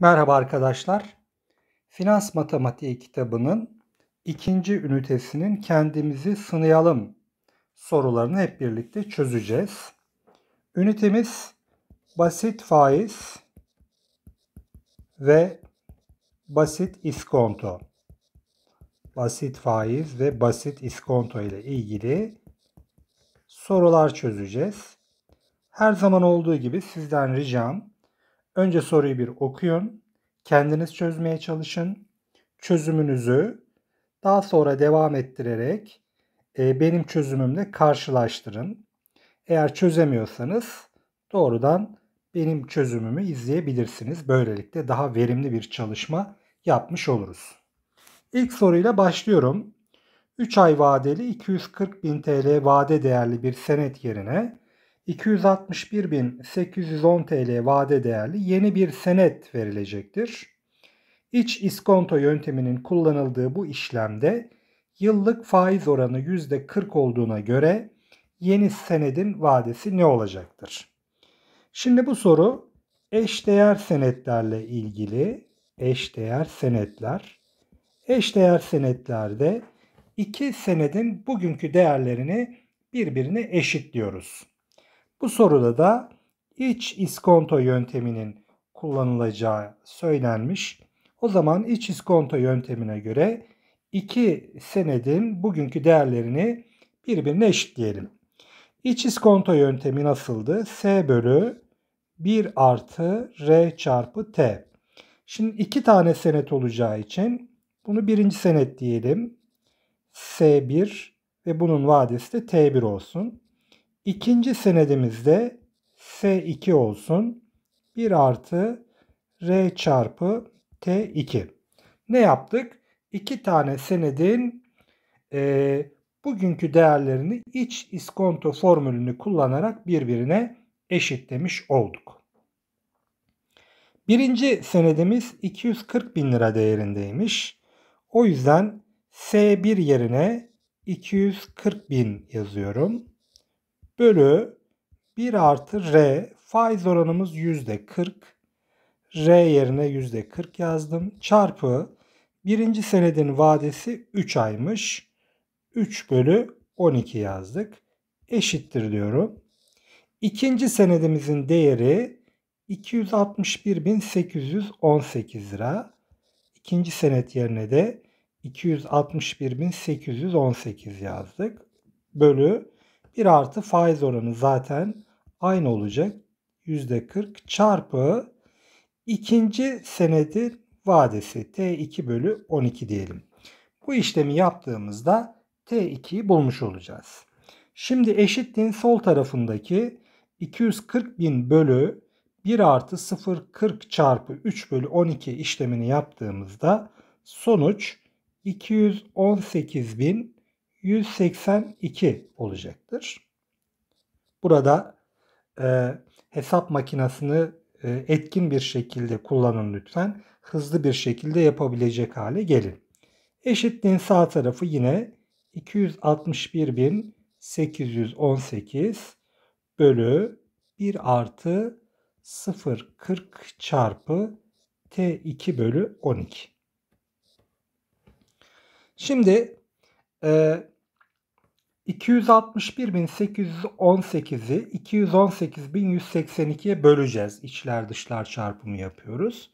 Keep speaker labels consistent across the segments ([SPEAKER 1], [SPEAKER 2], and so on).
[SPEAKER 1] Merhaba arkadaşlar. Finans Matematiği kitabının ikinci ünitesinin kendimizi sınayalım sorularını hep birlikte çözeceğiz. Ünitemiz basit faiz ve basit iskonto. Basit faiz ve basit iskonto ile ilgili sorular çözeceğiz. Her zaman olduğu gibi sizden ricam Önce soruyu bir okuyun. Kendiniz çözmeye çalışın. Çözümünüzü daha sonra devam ettirerek e, benim çözümümle karşılaştırın. Eğer çözemiyorsanız doğrudan benim çözümümü izleyebilirsiniz. Böylelikle daha verimli bir çalışma yapmış oluruz. İlk soruyla başlıyorum. 3 ay vadeli 240 bin TL vade değerli bir senet yerine 261.810 TL vade değerli yeni bir senet verilecektir. İç iskonto yönteminin kullanıldığı bu işlemde yıllık faiz oranı %40 olduğuna göre yeni senedin vadesi ne olacaktır? Şimdi bu soru eşdeğer senetlerle ilgili eşdeğer senetler. Eşdeğer senetlerde iki senedin bugünkü değerlerini birbirine eşitliyoruz. Bu soruda da iç iskonto yönteminin kullanılacağı söylenmiş. O zaman iç iskonto yöntemine göre iki senedin bugünkü değerlerini birbirine eşitleyelim. İç iskonto yöntemi nasıldı? S bölü 1 artı R çarpı T. Şimdi iki tane senet olacağı için bunu birinci senet diyelim. S1 ve bunun vadesi de T1 olsun. İkinci senedimizde S2 olsun. 1 artı R çarpı T2. Ne yaptık? İki tane senedin e, bugünkü değerlerini iç iskonto formülünü kullanarak birbirine eşitlemiş olduk. Birinci senedimiz 240 bin lira değerindeymiş. O yüzden S1 yerine 240 bin yazıyorum bölü 1 artı R faiz oranımız %40. R yerine %40 yazdım. Çarpı birinci senedin vadesi 3 aymış. 3 bölü 12 yazdık. Eşittir diyorum. İkinci senedimizin değeri 261.818 lira. İkinci senet yerine de 261.818 yazdık. Bölü 1 artı faiz oranı zaten aynı olacak. %40 çarpı ikinci senedin vadesi T2 bölü 12 diyelim. Bu işlemi yaptığımızda T2'yi bulmuş olacağız. Şimdi eşitliğin sol tarafındaki 240 bin bölü 1 artı 040 çarpı 3 bölü 12 işlemini yaptığımızda sonuç 218 bin 182 olacaktır. Burada e, hesap makinesini e, etkin bir şekilde kullanın lütfen. Hızlı bir şekilde yapabilecek hale gelin. Eşitliğin sağ tarafı yine 261.818 bölü 1 artı 0.40 çarpı T2 bölü 12. Şimdi e, 261.818'i 218.182'ye böleceğiz. İçler dışlar çarpımı yapıyoruz.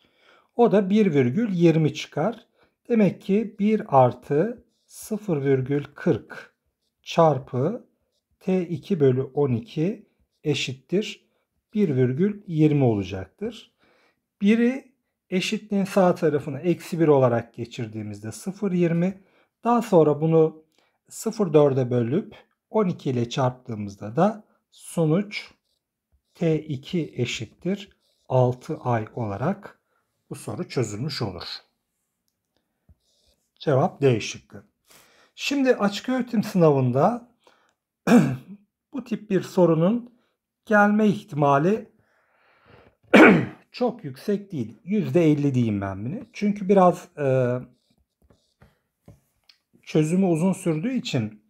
[SPEAKER 1] O da 1,20 çıkar. Demek ki 1 artı 0,40 çarpı T2 bölü 12 eşittir 1,20 olacaktır. 1'i eşitliğin sağ tarafına eksi 1 olarak geçirdiğimizde 0,20 daha sonra bunu 0,4'e bölüp 12 ile çarptığımızda da sonuç T2 eşittir 6 ay olarak bu soru çözülmüş olur. Cevap D şıkkı. Şimdi açık öğretim sınavında bu tip bir sorunun gelme ihtimali çok yüksek değil. %50 diyeyim ben bunu. Çünkü biraz e, çözümü uzun sürdüğü için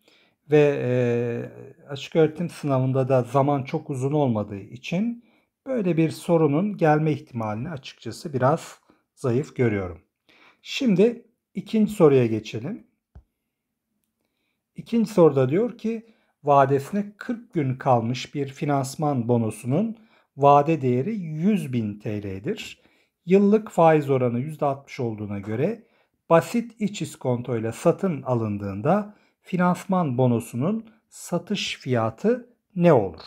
[SPEAKER 1] ve e, açık öğretim sınavında da zaman çok uzun olmadığı için böyle bir sorunun gelme ihtimalini açıkçası biraz zayıf görüyorum. Şimdi ikinci soruya geçelim. İkinci soruda diyor ki vadesine 40 gün kalmış bir finansman bonosunun vade değeri 100.000 TL'dir. Yıllık faiz oranı %60 olduğuna göre basit iç iskonto ile satın alındığında finansman bonosunun satış fiyatı ne olur?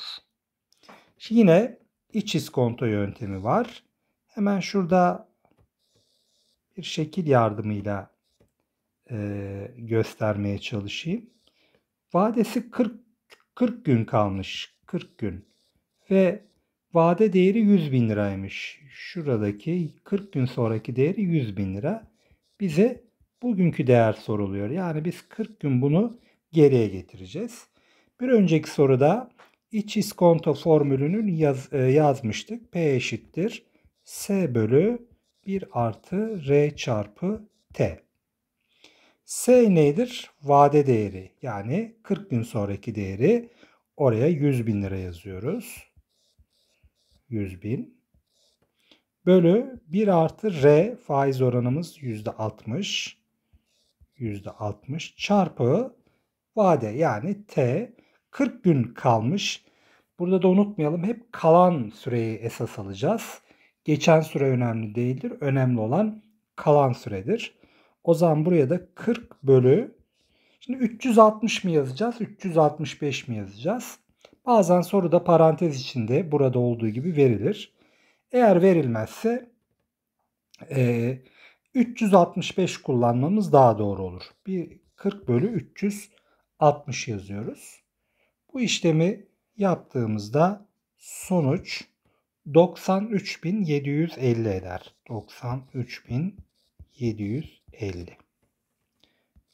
[SPEAKER 1] Şimdi yine iç iskonto yöntemi var. Hemen şurada bir şekil yardımıyla e, göstermeye çalışayım. Vadesi 40 40 gün kalmış. 40 gün. Ve vade değeri 100 bin liraymış. Şuradaki 40 gün sonraki değeri 100 bin lira bize bugünkü değer soruluyor. Yani biz 40 gün bunu geriye getireceğiz. Bir önceki soruda iç iskonto formülünü yaz, e, yazmıştık. P eşittir S bölü 1 artı R çarpı T. S nedir? Vade değeri. Yani 40 gün sonraki değeri. Oraya 100 bin lira yazıyoruz. 100 bin bölü 1 artı R faiz oranımız yüzde %60 %60 çarpı vade yani T 40 gün kalmış. Burada da unutmayalım hep kalan süreyi esas alacağız. Geçen süre önemli değildir. Önemli olan kalan süredir. O zaman buraya da 40 bölü Şimdi 360 mı yazacağız? 365 mi yazacağız? Bazen soruda parantez içinde burada olduğu gibi verilir. Eğer verilmezse e, 365 kullanmamız daha doğru olur. Bir 40 bölü 360 yazıyoruz. Bu işlemi yaptığımızda sonuç 93.750 eder. 93.750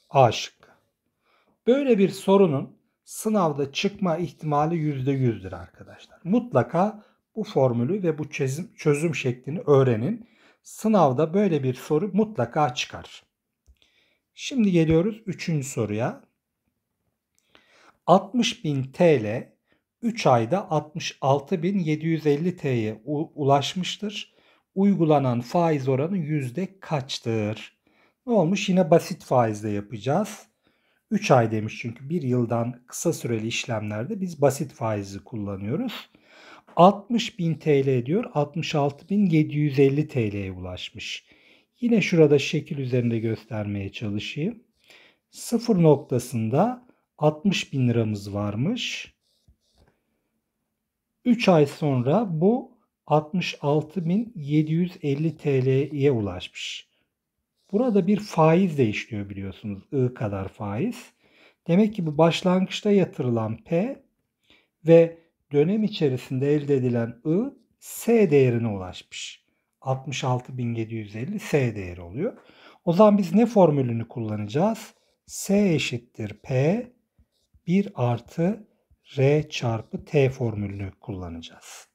[SPEAKER 1] A şıkkı. Böyle bir sorunun sınavda çıkma ihtimali %100'dür arkadaşlar. Mutlaka bu formülü ve bu çözüm, çözüm şeklini öğrenin. Sınavda böyle bir soru mutlaka çıkar. Şimdi geliyoruz 3. soruya. 60.000 TL 3 ayda 66.750 TL'ye ulaşmıştır. Uygulanan faiz oranı yüzde kaçtır? Ne olmuş? Yine basit faizle yapacağız. 3 ay demiş çünkü bir yıldan kısa süreli işlemlerde biz basit faizi kullanıyoruz. 60 bin TL diyor, 66.750 TL'ye ulaşmış. Yine şurada şekil üzerinde göstermeye çalışayım. Sıfır noktasında 60 bin liramız varmış. 3 ay sonra bu 66.750 TL'ye ulaşmış. Burada bir faiz değişiyor biliyorsunuz. I kadar faiz. Demek ki bu başlangıçta yatırılan P ve dönem içerisinde elde edilen I S değerine ulaşmış. 66.750 S değeri oluyor. O zaman biz ne formülünü kullanacağız? S eşittir P 1 artı R çarpı T formülünü kullanacağız.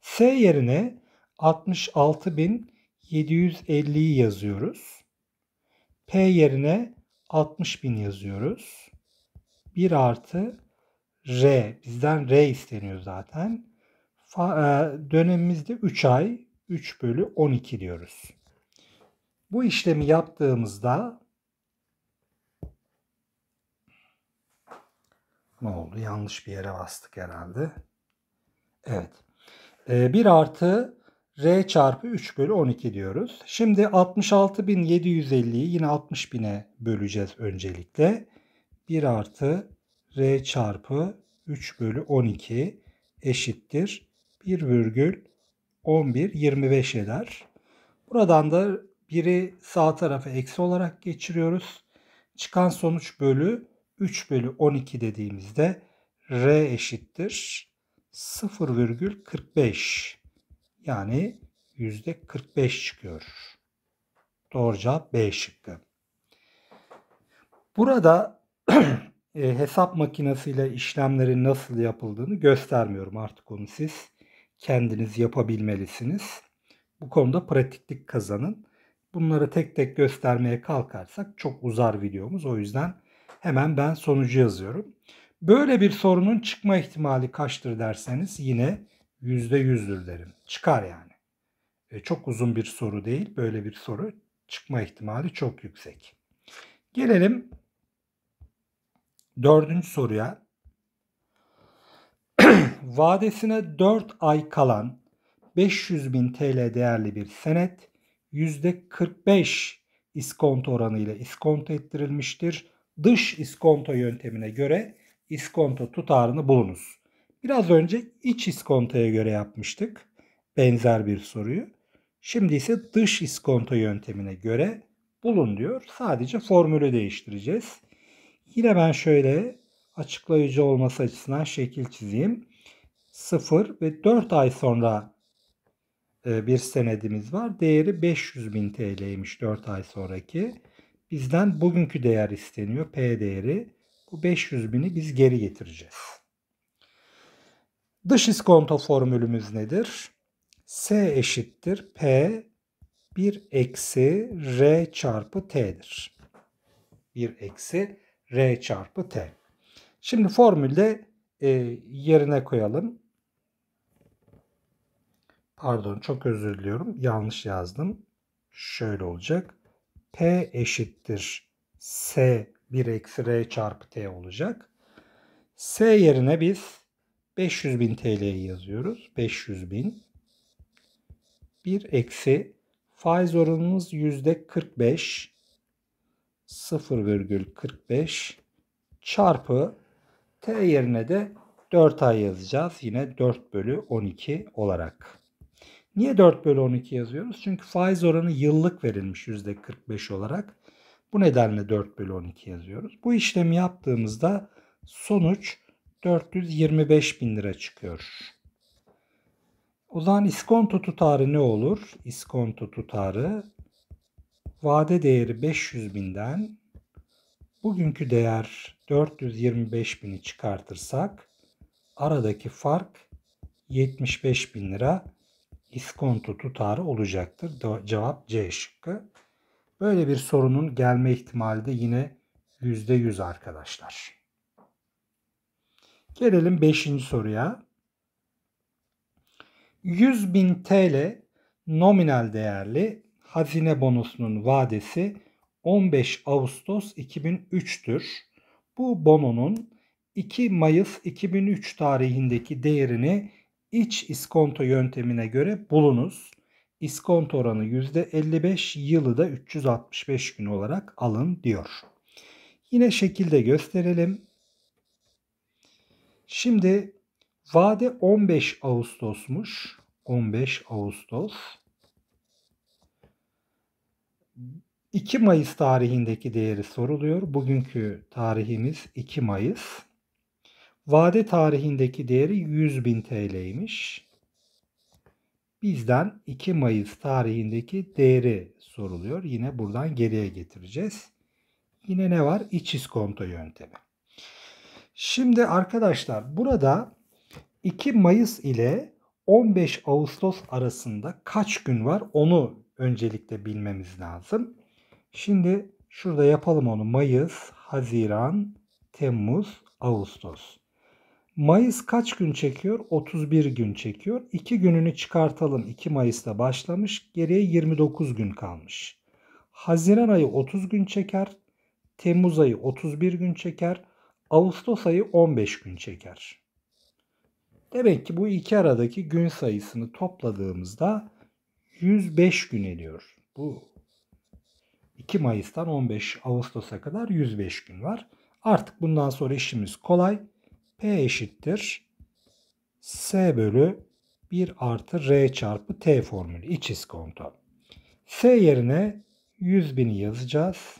[SPEAKER 1] S yerine 66.750'yi yazıyoruz. P yerine 60.000 yazıyoruz. 1 artı R. Bizden R isteniyor zaten. Fa, e, dönemimizde 3 ay 3 bölü 12 diyoruz. Bu işlemi yaptığımızda ne oldu? Yanlış bir yere bastık herhalde. Evet. E, 1 artı R çarpı 3 bölü 12 diyoruz. Şimdi 66.750'yi yine 60.000'e böleceğiz öncelikle. 1 artı R çarpı 3 bölü 12 eşittir 1 virgül 11 25 eder. Buradan da biri sağ tarafa eksi olarak geçiriyoruz. Çıkan sonuç bölü 3 bölü 12 dediğimizde R eşittir 0,45 yani %45 çıkıyor. Doğru cevap B şıkkı. Burada e, hesap makinesiyle işlemlerin nasıl yapıldığını göstermiyorum. Artık onu siz kendiniz yapabilmelisiniz. Bu konuda pratiklik kazanın. Bunları tek tek göstermeye kalkarsak çok uzar videomuz. O yüzden hemen ben sonucu yazıyorum. Böyle bir sorunun çıkma ihtimali kaçtır derseniz yine %100'dür derim. Çıkar yani. E, çok uzun bir soru değil. Böyle bir soru çıkma ihtimali çok yüksek. Gelelim Dördüncü soruya. Vadesine 4 ay kalan 500 bin TL değerli bir senet %45 iskonto oranı ile iskonto ettirilmiştir. Dış iskonto yöntemine göre iskonto tutarını bulunuz. Biraz önce iç iskontoya göre yapmıştık benzer bir soruyu. Şimdi ise dış iskonto yöntemine göre bulun diyor. Sadece formülü değiştireceğiz. Yine ben şöyle açıklayıcı olması açısından şekil çizeyim. 0 ve 4 ay sonra e, bir senedimiz var. Değeri 500 bin TL'ymiş 4 ay sonraki. Bizden bugünkü değer isteniyor. P değeri. Bu 500 bini biz geri getireceğiz. Dış iskonto formülümüz nedir? S eşittir P 1 eksi R çarpı T'dir. 1 eksi R çarpı T. Şimdi formülde e, yerine koyalım. Pardon çok özür diliyorum. Yanlış yazdım. Şöyle olacak. P eşittir S 1 eksi R çarpı T olacak. S yerine biz 500 bin TL'yi yazıyoruz. 500 bin. 1 eksi faiz oranımız yüzde %45. 0,45 çarpı t yerine de 4 ay yazacağız. Yine 4 bölü 12 olarak. Niye 4 bölü 12 yazıyoruz? Çünkü faiz oranı yıllık verilmiş %45 olarak. Bu nedenle 4 bölü 12 yazıyoruz. Bu işlemi yaptığımızda sonuç 425 bin lira çıkıyor. O zaman iskonto tutarı ne olur? İskonto tutarı vade değeri 500 binden bugünkü değer 425 bini çıkartırsak aradaki fark 75 bin lira iskonto tutarı olacaktır. Cevap C şıkkı. Böyle bir sorunun gelme ihtimali de yine %100 arkadaşlar. Gelelim 5. soruya. 100.000 TL nominal değerli hazine bonosunun vadesi 15 Ağustos 2003'tür. Bu bononun 2 Mayıs 2003 tarihindeki değerini iç iskonto yöntemine göre bulunuz. İskonto oranı %55, yılı da 365 gün olarak alın diyor. Yine şekilde gösterelim. Şimdi vade 15 Ağustos'muş. 15 Ağustos. 2 Mayıs tarihindeki değeri soruluyor. Bugünkü tarihimiz 2 Mayıs. Vade tarihindeki değeri 100 100.000 TL'ymiş. Bizden 2 Mayıs tarihindeki değeri soruluyor. Yine buradan geriye getireceğiz. Yine ne var? İç iskonto yöntemi. Şimdi arkadaşlar burada 2 Mayıs ile 15 Ağustos arasında kaç gün var onu öncelikle bilmemiz lazım. Şimdi şurada yapalım onu. Mayıs, Haziran, Temmuz, Ağustos. Mayıs kaç gün çekiyor? 31 gün çekiyor. 2 gününü çıkartalım. 2 Mayıs'ta başlamış. Geriye 29 gün kalmış. Haziran ayı 30 gün çeker. Temmuz ayı 31 gün çeker. Ağustos ayı 15 gün çeker. Demek ki bu iki aradaki gün sayısını topladığımızda 105 gün ediyor. Bu 2 Mayıs'tan 15 Ağustos'a kadar 105 gün var. Artık bundan sonra işimiz kolay. P eşittir S bölü 1 artı R çarpı T formülü iç iskonto. S yerine 100 bini yazacağız.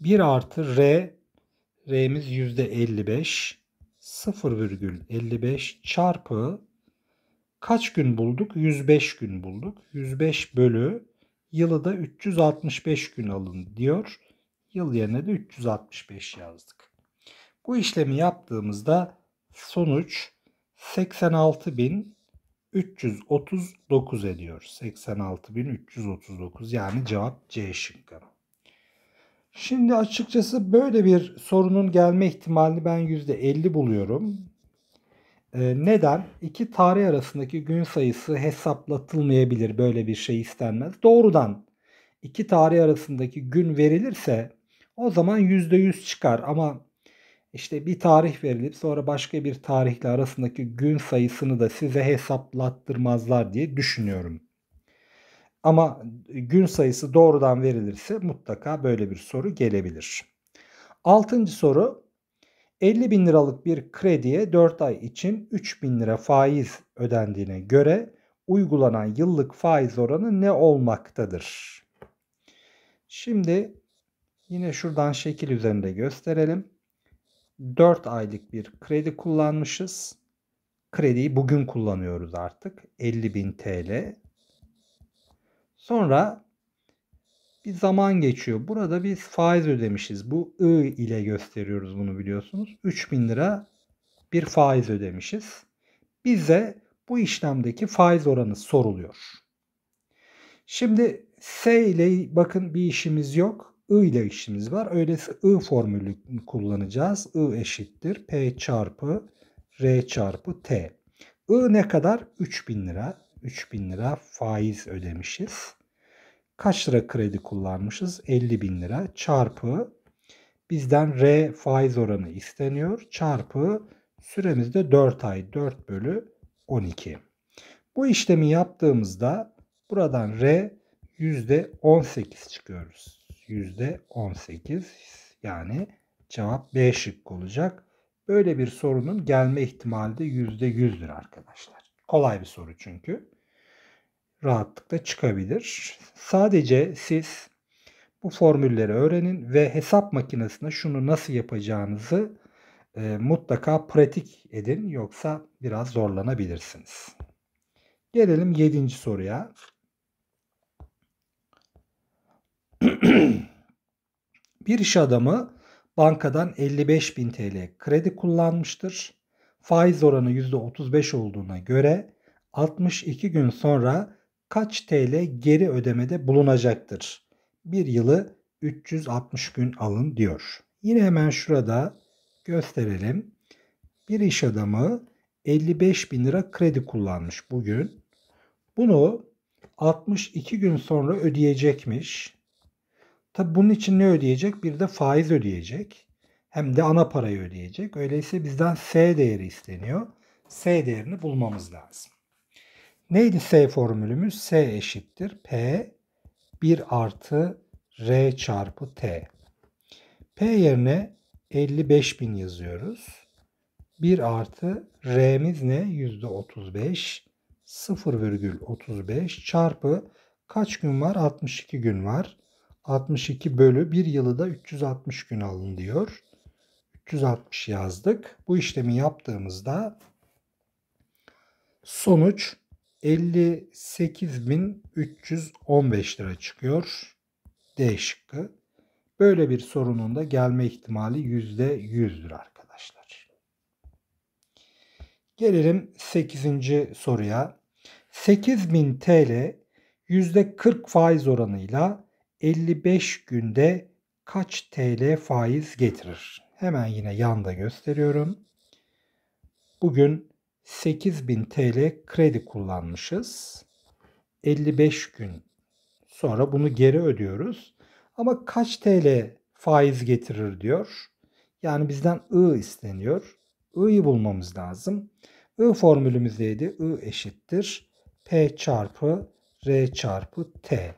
[SPEAKER 1] 1 artı R R'miz %55 0,55 çarpı kaç gün bulduk? 105 gün bulduk. 105 bölü yılı da 365 gün alın diyor. Yıl yerine de 365 yazdık. Bu işlemi yaptığımızda sonuç 86.339 ediyor. 86.339 yani cevap C şıkkı. Şimdi açıkçası böyle bir sorunun gelme ihtimalini ben %50 buluyorum. Ee, neden? İki tarih arasındaki gün sayısı hesaplatılmayabilir böyle bir şey istenmez. Doğrudan iki tarih arasındaki gün verilirse o zaman %100 çıkar ama işte bir tarih verilip sonra başka bir tarihle arasındaki gün sayısını da size hesaplattırmazlar diye düşünüyorum. Ama gün sayısı doğrudan verilirse mutlaka böyle bir soru gelebilir. Altıncı soru 50 bin liralık bir krediye 4 ay için 3 bin lira faiz ödendiğine göre uygulanan yıllık faiz oranı ne olmaktadır? Şimdi yine şuradan şekil üzerinde gösterelim. 4 aylık bir kredi kullanmışız. Krediyi bugün kullanıyoruz artık. 50 bin TL. Sonra bir zaman geçiyor. Burada biz faiz ödemişiz. Bu I ile gösteriyoruz bunu biliyorsunuz. 3000 lira bir faiz ödemişiz. Bize bu işlemdeki faiz oranı soruluyor. Şimdi S ile bakın bir işimiz yok. I ile işimiz var. Öyleyse I formülü kullanacağız. I eşittir. P çarpı R çarpı T. I ne kadar? 3000 lira. 3000 lira faiz ödemişiz kaç lira kredi kullanmışız? 50 bin lira çarpı bizden R faiz oranı isteniyor çarpı süremiz de 4 ay 4 bölü 12. Bu işlemi yaptığımızda buradan R %18 çıkıyoruz. %18 yani cevap B şıkkı olacak. Böyle bir sorunun gelme ihtimali de %100'dür arkadaşlar. Kolay bir soru çünkü rahatlıkla çıkabilir. Sadece siz bu formülleri öğrenin ve hesap makinesinde şunu nasıl yapacağınızı e, mutlaka pratik edin yoksa biraz zorlanabilirsiniz. Gelelim 7. soruya. bir iş adamı bankadan 55.000 TL kredi kullanmıştır. Faiz oranı %35 olduğuna göre 62 gün sonra kaç TL geri ödemede bulunacaktır? Bir yılı 360 gün alın diyor. Yine hemen şurada gösterelim. Bir iş adamı 55 bin lira kredi kullanmış bugün. Bunu 62 gün sonra ödeyecekmiş. Tabi bunun için ne ödeyecek? Bir de faiz ödeyecek. Hem de ana parayı ödeyecek. Öyleyse bizden S değeri isteniyor. S değerini bulmamız lazım. Neydi S formülümüz? S eşittir P 1 artı R çarpı T. P yerine 55.000 yazıyoruz. 1 artı R'miz ne? %35 0,35 çarpı kaç gün var? 62 gün var. 62 bölü 1 yılı da 360 gün alın diyor. 360 yazdık. Bu işlemi yaptığımızda sonuç 58.315 lira çıkıyor. D şıkkı. Böyle bir sorunun da gelme ihtimali %100'dür arkadaşlar. Gelelim 8. soruya. 8000 TL %40 faiz oranıyla 55 günde kaç TL faiz getirir? Hemen yine yanda gösteriyorum. Bugün 8000 TL kredi kullanmışız. 55 gün sonra bunu geri ödüyoruz. Ama kaç TL faiz getirir diyor. Yani bizden I isteniyor. I'yi bulmamız lazım. I formülümüzdeydi, I eşittir. P çarpı R çarpı T.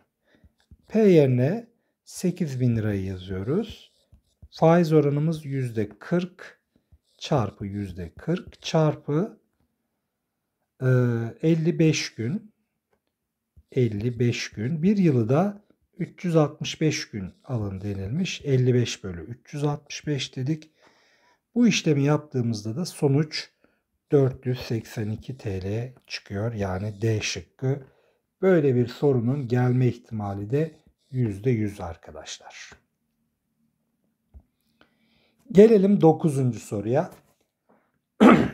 [SPEAKER 1] P yerine 8000 lirayı yazıyoruz. Faiz oranımız %40 çarpı %40 çarpı 55 ee, gün 55 gün bir yılı da 365 gün alın denilmiş. 55 bölü 365 dedik. Bu işlemi yaptığımızda da sonuç 482 TL çıkıyor. Yani D şıkkı. Böyle bir sorunun gelme ihtimali de %100 arkadaşlar. Gelelim 9. soruya.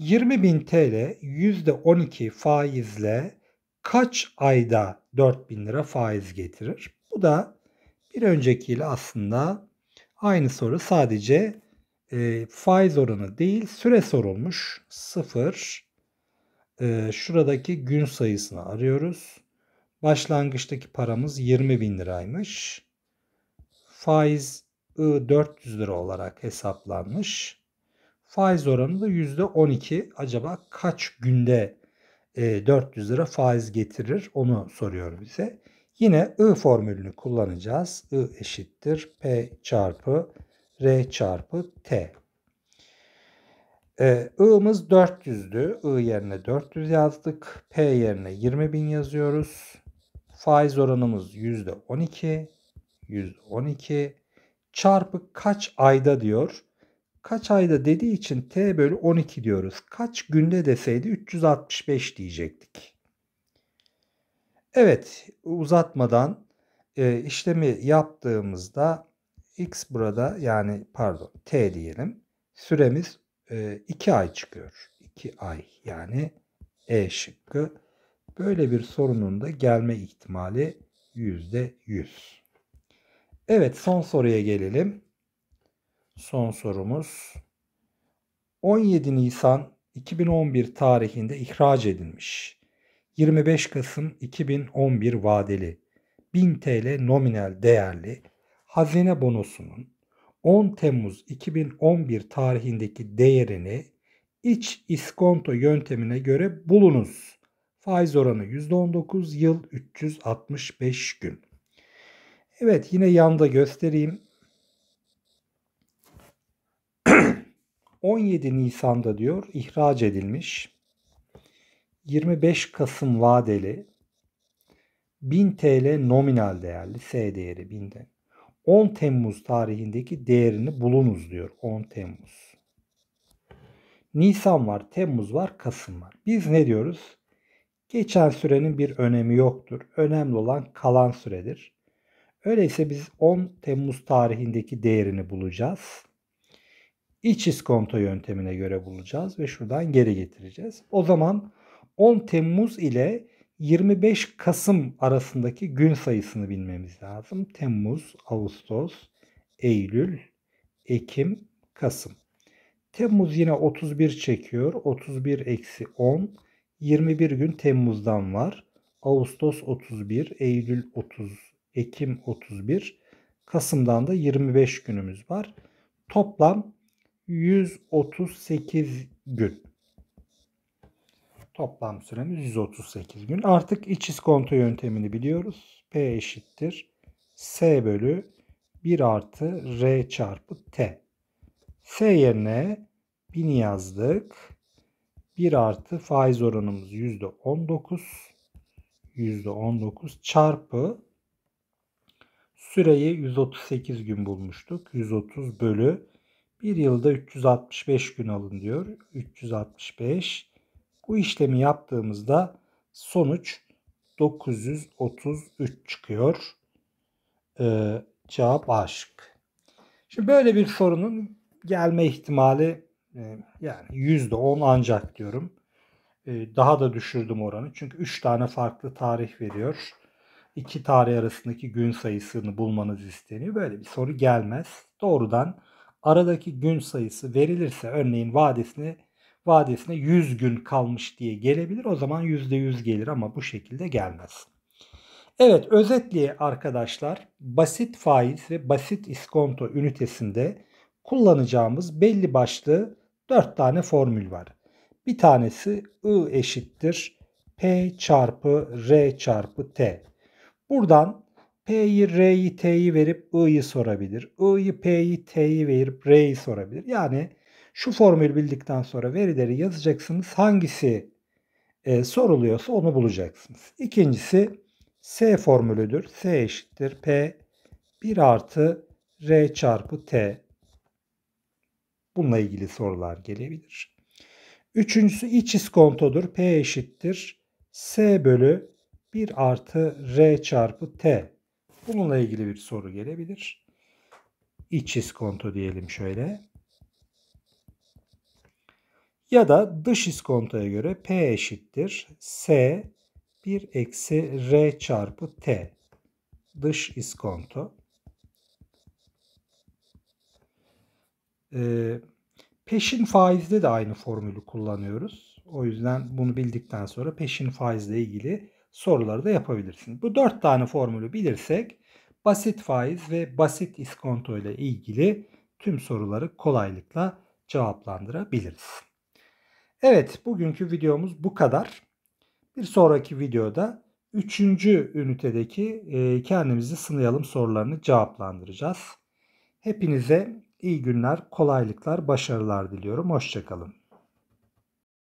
[SPEAKER 1] 20.000 TL %12 faizle kaç ayda 4000 lira faiz getirir? Bu da bir öncekiyle aslında aynı soru sadece e, faiz oranı değil süre sorulmuş. 0 e, şuradaki gün sayısını arıyoruz. Başlangıçtaki paramız 20 bin liraymış. Faiz 400 lira olarak hesaplanmış. Faiz oranı da %12. Acaba kaç günde 400 e, lira faiz getirir onu soruyor bize. Yine I formülünü kullanacağız. I eşittir P çarpı R çarpı T. Ee, I'mız 400'dü. I yerine 400 yazdık. P yerine 20.000 yazıyoruz. Faiz oranımız %12. %12 çarpı kaç ayda diyor. Kaç ayda dediği için t bölü 12 diyoruz. Kaç günde deseydi 365 diyecektik. Evet uzatmadan e, işlemi yaptığımızda x burada yani pardon t diyelim süremiz 2 e, ay çıkıyor. 2 ay yani e şıkkı. Böyle bir sorunun da gelme ihtimali %100. Evet son soruya gelelim son sorumuz. 17 Nisan 2011 tarihinde ihraç edilmiş. 25 Kasım 2011 vadeli 1000 TL nominal değerli hazine bonosunun 10 Temmuz 2011 tarihindeki değerini iç iskonto yöntemine göre bulunuz. Faiz oranı %19 yıl 365 gün. Evet yine yanda göstereyim. 17 Nisan'da diyor ihraç edilmiş. 25 Kasım vadeli 1000 TL nominal değerli S değeri 1000'den. 10 Temmuz tarihindeki değerini bulunuz diyor 10 Temmuz. Nisan var, Temmuz var, Kasım var. Biz ne diyoruz? Geçen sürenin bir önemi yoktur. Önemli olan kalan süredir. Öyleyse biz 10 Temmuz tarihindeki değerini bulacağız iç iskonto yöntemine göre bulacağız ve şuradan geri getireceğiz. O zaman 10 Temmuz ile 25 Kasım arasındaki gün sayısını bilmemiz lazım. Temmuz, Ağustos, Eylül, Ekim, Kasım. Temmuz yine 31 çekiyor. 31 eksi 10. 21 gün Temmuz'dan var. Ağustos 31, Eylül 30, Ekim 31. Kasım'dan da 25 günümüz var. Toplam 138 gün. Toplam süremiz 138 gün. Artık iç iskonto yöntemini biliyoruz. P eşittir. S bölü 1 artı R çarpı T. S yerine 1000 yazdık. 1 artı faiz oranımız %19. %19 çarpı süreyi 138 gün bulmuştuk. 130 bölü bir yılda 365 gün alın diyor. 365. Bu işlemi yaptığımızda sonuç 933 çıkıyor. Ee, cevap aşık. Şimdi böyle bir sorunun gelme ihtimali e, yani yüzde on ancak diyorum. Ee, daha da düşürdüm oranı. Çünkü üç tane farklı tarih veriyor. İki tarih arasındaki gün sayısını bulmanız isteniyor. Böyle bir soru gelmez. Doğrudan aradaki gün sayısı verilirse örneğin vadesini vadesine 100 gün kalmış diye gelebilir. O zaman %100 gelir ama bu şekilde gelmez. Evet özetle arkadaşlar basit faiz ve basit iskonto ünitesinde kullanacağımız belli başlı 4 tane formül var. Bir tanesi I eşittir P çarpı R çarpı T. Buradan P'yi, R'yi, T'yi verip I'yi sorabilir. I'yi, P'yi, T'yi verip R'yi sorabilir. Yani şu formül bildikten sonra verileri yazacaksınız. Hangisi e, soruluyorsa onu bulacaksınız. İkincisi S formülüdür. S eşittir P 1 artı R çarpı T. Bununla ilgili sorular gelebilir. Üçüncüsü iç iskontodur. P eşittir S bölü 1 artı R çarpı T. Bununla ilgili bir soru gelebilir. İç iskonto diyelim şöyle. Ya da dış iskontoya göre P eşittir. S 1 eksi R çarpı T. Dış iskonto. Ee, peşin faizde de aynı formülü kullanıyoruz. O yüzden bunu bildikten sonra peşin faizle ilgili soruları da yapabilirsiniz. Bu dört tane formülü bilirsek basit faiz ve basit iskonto ile ilgili tüm soruları kolaylıkla cevaplandırabiliriz. Evet bugünkü videomuz bu kadar. Bir sonraki videoda üçüncü ünitedeki e, kendimizi sınayalım sorularını cevaplandıracağız. Hepinize iyi günler, kolaylıklar, başarılar diliyorum. Hoşçakalın.